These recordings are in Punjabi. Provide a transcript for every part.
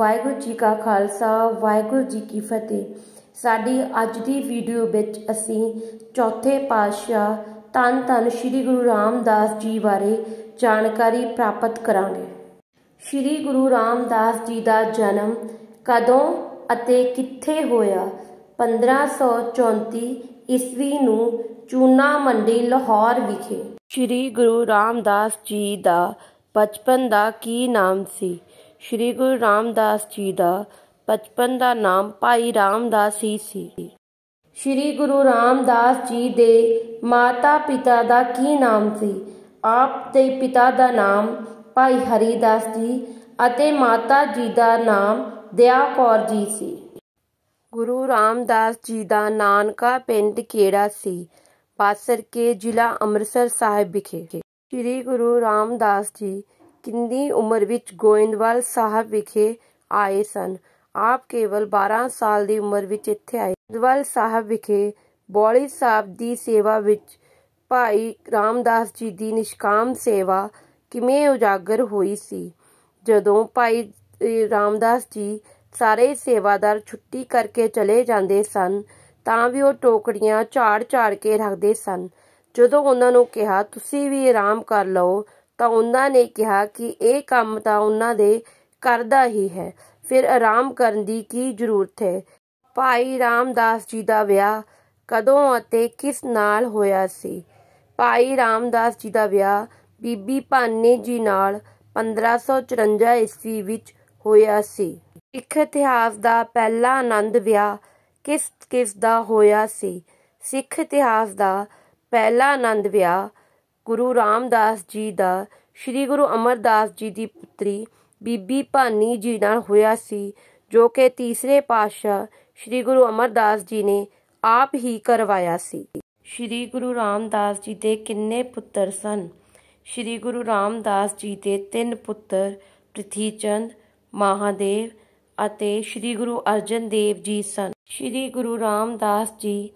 ਵਾਹਿਗੁਰੂ ਜੀ ਕਾ ਖਾਲਸਾ ਵਾਹਿਗੁਰੂ ਜੀ ਕੀ ਫਤਿਹ ਸਾਡੀ ਅੱਜ ਦੀ ਵੀਡੀਓ ਵਿੱਚ ਅਸੀਂ ਚੌਥੇ ਪਾਤਸ਼ਾਹ ਤਨ ਤਨ ਸ੍ਰੀ ਗੁਰੂ ਰਾਮਦਾਸ ਜੀ ਬਾਰੇ ਜਾਣਕਾਰੀ ਪ੍ਰਾਪਤ ਕਰਾਂਗੇ ਸ੍ਰੀ ਗੁਰੂ ਰਾਮਦਾਸ ਜੀ ਦਾ ਜਨਮ ਕਦੋਂ ਅਤੇ ਕਿੱਥੇ ਹੋਇਆ 1534 ਈਸਵੀ ਨੂੰ ਚੂਨਾ ਮੰਡੀ ਲਾਹੌਰ ਵਿਖੇ ਸ੍ਰੀ ਗੁਰੂ ਰਾਮਦਾਸ ਜੀ ਦਾ ਬਚਪਨ ਦਾ ਕੀ ਨਾਮ ਸੀ ਸ੍ਰੀ ਗੁਰੂ ਰਾਮਦਾਸ ਜੀ ਦਾ ਬਚਪਨ ਦਾ ਨਾਮ ਭਾਈ ਰਾਮਦਾਸ ਹੀ ਸੀ ਸ੍ਰੀ ਗੁਰੂ ਰਾਮਦਾਸ ਜੀ ਦੇ ਮਾਤਾ ਪਿਤਾ ਦਾ ਕੀ ਨਾਮ ਸੀ ਆਪ ਦੇ ਪਿਤਾ ਦਾ ਨਾਮ ਭਾਈ ਹਰੀਦਾਸ ਜੀ ਅਤੇ ਮਾਤਾ ਜੀ ਦਾ ਨਾਮ ਦਇਆ ਕੌਰ ਜੀ ਸੀ ਗੁਰੂ ਰਾਮਦਾਸ ਜੀ ਦਾ ਨਾਨਕਾ ਪਿੰਡ ਕਿਹੜਾ ਸੀ ਪਾਸਰ ਕੇ ਜ਼ਿਲ੍ਹਾ ਅੰਮ੍ਰਿਤਸਰ ਸਾਹਿਬ ਵਿਖੇ ਸ੍ਰੀ ਗੁਰੂ ਰਾਮਦਾਸ ਜੀ ਕਿੰਨੀ ਉਮਰ ਵਿੱਚ ਗੋਇੰਦਵਾਲ ਸਾਹਿਬ ਵਿਖੇ ਆਏ ਸਨ ਆਪ ਕੇਵਲ 12 ਸਾਲ ਦੀ ਉਮਰ ਵਿੱਚ ਇੱਥੇ ਆਏ ਗੋਇੰਦਵਾਲ ਸਾਹਿਬ ਵਿਖੇ ਬੋਲੀ ਸਾਹਿਬ ਦੀ ਸੇਵਾ ਵਿੱਚ ਭਾਈ ਰਾਮਦਾਸ ਜੀ ਦੀ ਨਿਸ਼ਕਾਮ ਸੇਵਾ ਕਿਵੇਂ ਉਜਾਗਰ ਹੋਈ ਸੀ ਜਦੋਂ ਭਾਈ ਰਾਮਦਾਸ ਜੀ ਸਾਰੇ ਸੇਵਾਦਾਰ ਛੁੱਟੀ ਕਰਕੇ ਚਲੇ ਜਾਂਦੇ ਸਨ ਤਾਂ ਵੀ ਉਹ ਟੋਕੜੀਆਂ ਝਾੜ ਝਾੜ ਕੇ ਰੱਖਦੇ ਸਨ ਜਦੋਂ ਉਹਨਾਂ ਨੂੰ ਕਿਹਾ ਤੁਸੀਂ ਵੀ ਆਰਾਮ ਕਰ ਲਓ ਤਾਂ ਉਹਨਾਂ ਨੇ ਕਿਹਾ ਕਿ ਇਹ ਕੰਮ ਤਾਂ ਉਹਨਾਂ ਦੇ ਕਰਦਾ ਹੀ ਹੈ ਫਿਰ ਆਰਾਮ ਕਰਨ ਦੀ ਕੀ ਜ਼ਰੂਰਤ ਹੈ ਭਾਈ ਰਾਮਦਾਸ ਜੀ ਦਾ ਵਿਆਹ ਕਦੋਂ ਅਤੇ ਕਿਸ ਨਾਲ ਹੋਇਆ ਸੀ ਭਾਈ ਰਾਮਦਾਸ ਜੀ ਦਾ ਵਿਆਹ ਬੀਬੀ ਭਾਨੇ ਜੀ ਨਾਲ 1554 ਈਸਵੀ ਵਿੱਚ ਹੋਇਆ ਸੀ ਸਿੱਖ ਇਤਿਹਾਸ ਦਾ ਪਹਿਲਾ ਆਨੰਦ ਵਿਆਹ ਕਿਸ ਕਿਸ ਦਾ ਹੋਇਆ ਸੀ ਸਿੱਖ ਇਤਿਹਾਸ ਦਾ ਪਹਿਲਾ ਆਨੰਦ ਵਿਆਹ ਗੁਰੂ ਰਾਮਦਾਸ ਜੀ ਦਾ ਸ੍ਰੀ ਗੁਰੂ ਅਮਰਦਾਸ ਜੀ ਦੀ ਪੁੱਤਰੀ ਬੀਬੀ ਭਾਨੀ ਜੀ ਨਾਲ ਹੋਇਆ ਸੀ ਜੋ ਕਿ ਤੀਸਰੇ ਪਾਤਸ਼ਾਹ ਸ੍ਰੀ ਗੁਰੂ ਅਮਰਦਾਸ ਜੀ ਨੇ ਆਪ ਹੀ ਕਰਵਾਇਆ ਸੀ ਸ੍ਰੀ ਗੁਰੂ ਰਾਮਦਾਸ ਜੀ ਦੇ ਕਿੰਨੇ ਪੁੱਤਰ ਸਨ ਸ੍ਰੀ ਗੁਰੂ ਰਾਮਦਾਸ ਜੀ ਦੇ ਤਿੰਨ ਪੁੱਤਰ ਪ੍ਰਿਥੀਚੰਦ ਮਹਾਦੇਵ ਅਤੇ ਸ੍ਰੀ ਗੁਰੂ ਅਰਜਨ ਦੇਵ ਜੀ ਸਨ ਸ੍ਰੀ ਗੁਰੂ ਰਾਮਦਾਸ ਜੀ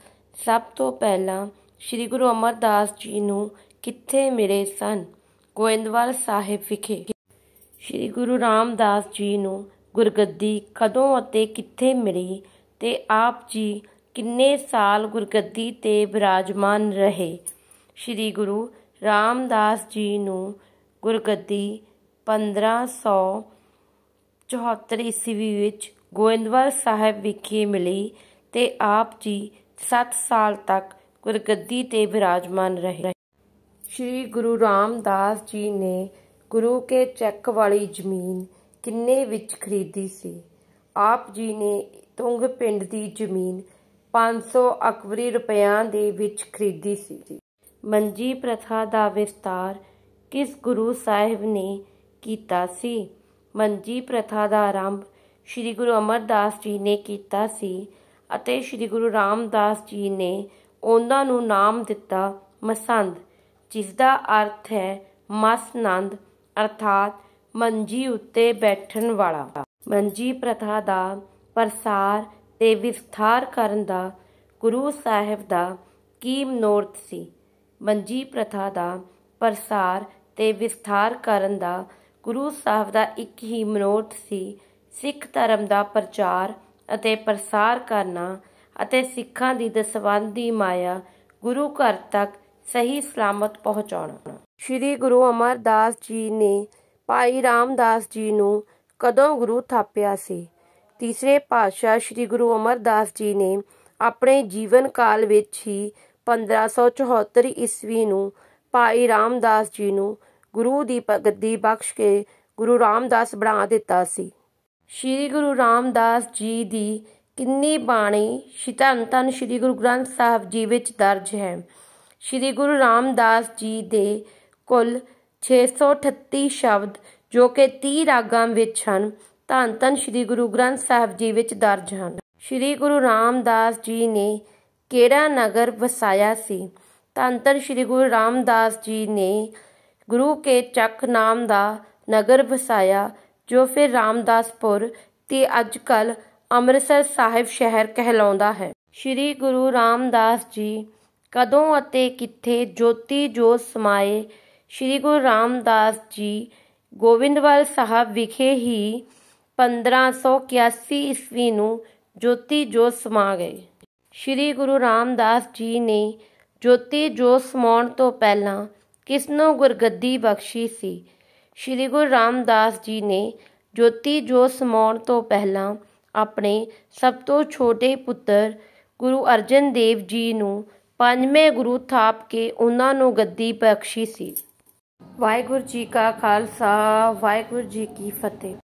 ਸਭ ਤੋਂ ਪਹਿਲਾਂ ਸ੍ਰੀ ਗੁਰੂ ਅਮਰਦਾਸ ਜੀ ਨੂੰ ਕਿੱਥੇ ਮਿਲੇ ਸਨ ਗੋਇੰਦਵਾਲ ਸਾਹਿਬ ਵਿਖੇ ਸ੍ਰੀ ਗੁਰੂ ਰਾਮਦਾਸ ਜੀ ਨੂੰ ਗੁਰਗੱਦੀ ਕਦੋਂ ਅਤੇ ਕਿੱਥੇ ਮਿਲੀ ਤੇ ਆਪ ਜੀ ਕਿੰਨੇ ਸਾਲ ਗੁਰਗੱਦੀ ਤੇ ਬਿਰਾਜਮਾਨ ਰਹੇ ਸ੍ਰੀ ਗੁਰੂ ਰਾਮਦਾਸ ਜੀ ਨੂੰ ਗੁਰਗੱਦੀ 1574 ਈਸਵੀ ਵਿੱਚ ਗੋਇੰਦਵਾਲ ਸਾਹਿਬ ਵਿਖੇ ਮਿਲੀ ਤੇ ਆਪ ਜੀ 7 ਸਾਲ ਤੱਕ ਗੁਰਗੱਦੀ ਤੇ ਬਿਰਾਜਮਾਨ ਰਹੇ ਸ੍ਰੀ ਗੁਰੂ ਰਾਮਦਾਸ ਜੀ ਨੇ ਗੁਰੂ ਕੇ ਚੱਕ ਵਾਲੀ ਜ਼ਮੀਨ ਕਿੰਨੇ ਵਿੱਚ ਖਰੀਦੀ ਸੀ ਆਪ ਜੀ ਨੇ ਤੁੰਗ ਪਿੰਡ ਦੀ ਜ਼ਮੀਨ 500 ਅਕਬਰੀ ਰੁਪਿਆਂ ਦੇ ਵਿੱਚ ਖਰੀਦੀ ਸੀ ਮੰਜੀ ਪ੍ਰਥਾ ਦਾ ਵਿਸਤਾਰ ਕਿਸ ਗੁਰੂ ਸਾਹਿਬ ਨੇ ਕੀਤਾ ਸੀ ਮੰਜੀ ਪ੍ਰਥਾ ਦਾ ਆਰੰਭ ਸ੍ਰੀ ਗੁਰੂ ਅਮਰਦਾਸ ਜੀ ਨੇ ਕੀਤਾ ਸੀ ਅਤੇ ਸ੍ਰੀ ਗੁਰੂ ਰਾਮਦਾਸ ਜੀ ਨੇ ਉਹਨਾਂ ਨੂੰ ਨਾਮ ਦਿੱਤਾ ਮਸੰਦ ਜਿਸ ਦਾ ਅਰਥ ਹੈ ਮਸਨੰਦ ਅਰਥਾਤ ਮੰਜੀ ਉੱਤੇ ਬੈਠਣ ਵਾਲਾ ਮੰਜੀ ਪ੍ਰਥਾ ਦਾ ਪ੍ਰਸਾਰ ਤੇ ਵਿਸਥਾਰ ਕਰਨ ਦਾ ਗੁਰੂ ਸਾਹਿਬ ਦਾ ਕੀਮ ਮਨੋਰਥ ਸੀ ਮੰਜੀ ਪ੍ਰਥਾ ਦਾ ਪ੍ਰਸਾਰ ਤੇ ਵਿਸਥਾਰ ਕਰਨ ਦਾ ਗੁਰੂ ਸਾਹਿਬ ਦਾ ਇੱਕ ਹੀ ਮਨੋਰਥ ਸੀ ਸਿੱਖ ਧਰਮ ਦਾ ਪ੍ਰਚਾਰ ਅਤੇ ਪ੍ਰਸਾਰ ਕਰਨਾ ਅਤੇ ਸਿੱਖਾਂ ਦੀ ਦਸਵੰਦ ਦੀ ਮਾਇਆ ਗੁਰੂ ਘਰ ਤੱਕ ਸਹੀ ਸਲਾਮਤ ਪਹੁੰਚਾਉਣਾ ਸ੍ਰੀ ਗੁਰੂ ਅਮਰਦਾਸ ਜੀ ਨੇ ਭਾਈ ਰਾਮਦਾਸ ਜੀ ਨੂੰ ਕਦੋਂ ਗੁਰੂ ਥਾਪਿਆ ਸੀ ਤੀਸਰੇ ਪਾਤਸ਼ਾਹ ਸ੍ਰੀ ਗੁਰੂ ਅਮਰਦਾਸ ਜੀ ਨੇ ਆਪਣੇ ਜੀਵਨ ਕਾਲ ਵਿੱਚ ਹੀ 1574 ਈਸਵੀ ਨੂੰ ਭਾਈ ਰਾਮਦਾਸ ਜੀ ਨੂੰ ਗੁਰੂ ਦੀ ਗੱਦੀ ਬਖਸ਼ ਕੇ ਗੁਰੂ ਰਾਮਦਾਸ ਬਣਾ ਦਿੱਤਾ ਸੀ ਸ੍ਰੀ ਗੁਰੂ ਰਾਮਦਾਸ ਜੀ ਦੀ ਕਿੰਨੀ ਬਾਣੀ ਸ਼ਿਤਾਂਤਨ ਸ੍ਰੀ ਗੁਰੂ ਗ੍ਰੰਥ ਸਾਹਿਬ ਜੀ ਵਿੱਚ ਦਰਜ ਹੈ ਸ਼੍ਰੀ ਗੁਰੂ ਰਾਮਦਾਸ ਜੀ ਦੇ ਕੁੱਲ 638 ਸ਼ਬਦ ਜੋ ਕਿ 30 ਰਾਗਾਂ ਵਿੱਚ ਹਨ ਧੰਨ ਧੰਨ ਸ਼੍ਰੀ ਗੁਰੂ ਗ੍ਰੰਥ ਸਾਹਿਬ ਜੀ ਵਿੱਚ ਦਰਜ ਹਨ ਸ਼੍ਰੀ ਗੁਰੂ ਰਾਮਦਾਸ ਜੀ ਨੇ ਕਿਹੜਾ ਨਗਰ ਵਸਾਇਆ ਸੀ ਧੰਨ ਧੰਨ ਸ਼੍ਰੀ ਗੁਰੂ ਰਾਮਦਾਸ ਜੀ ਨੇ ਗੁਰੂ ਕੇ ਚੱਕ ਨਾਮ ਦਾ ਨਗਰ ਵਸਾਇਆ ਜੋ ਫਿਰ ਰਾਮਦਾਸਪੁਰ ਤੇ ਅੱਜ ਕੱਲ ਅੰਮ੍ਰਿਤਸਰ ਸਾਹਿਬ ਸ਼ਹਿਰ ਕਹਿਲਾਉਂਦਾ ਹੈ ਸ਼੍ਰੀ ਗੁਰੂ ਰਾਮਦਾਸ ਜੀ ਕਦੋਂ ਅਤੇ ਕਿੱਥੇ ਜੋਤੀ ਜੋਤ ਸਮਾਏ ਸ੍ਰੀ ਗੁਰੂ ਰਾਮਦਾਸ ਜੀ ਗੋਬਿੰਦਵਾਲ ਸਾਹਿਬ ਵਿਖੇ ਹੀ 1581 ਈਸਵੀ ਨੂੰ ਜੋਤੀ ਜੋਤ ਸਮਾ ਗਏ ਸ੍ਰੀ ਗੁਰੂ ਰਾਮਦਾਸ ਜੀ ਨੇ ਜੋਤੀ ਜੋਤ ਸਮਾਉਣ ਤੋਂ ਪਹਿਲਾਂ ਕਿਸ ਨੂੰ ਗੁਰਗੱਦੀ ਬਖਸ਼ੀ ਸੀ ਸ੍ਰੀ ਗੁਰੂ ਰਾਮਦਾਸ ਜੀ ਨੇ ਜੋਤੀ ਜੋਤ ਸਮਾਉਣ ਤੋਂ ਪਹਿਲਾਂ ਆਪਣੇ ਸਭ ਤੋਂ ਛੋਟੇ ਪੁੱਤਰ ਗੁਰੂ ਅਰਜਨ ਦੇਵ ਜੀ ਨੂੰ ਪੰਜਵੇਂ ਗੁਰੂ ਥਾਪ ਕੇ ਉਹਨਾਂ ਨੂੰ ਗੱਦੀ ਬਖਸ਼ੀ ਸੀ ਵਾਹਿਗੁਰੂ ਜੀ ਕਾ ਖਾਲਸਾ ਵਾਹਿਗੁਰੂ ਜੀ ਕੀ ਫਤਿਹ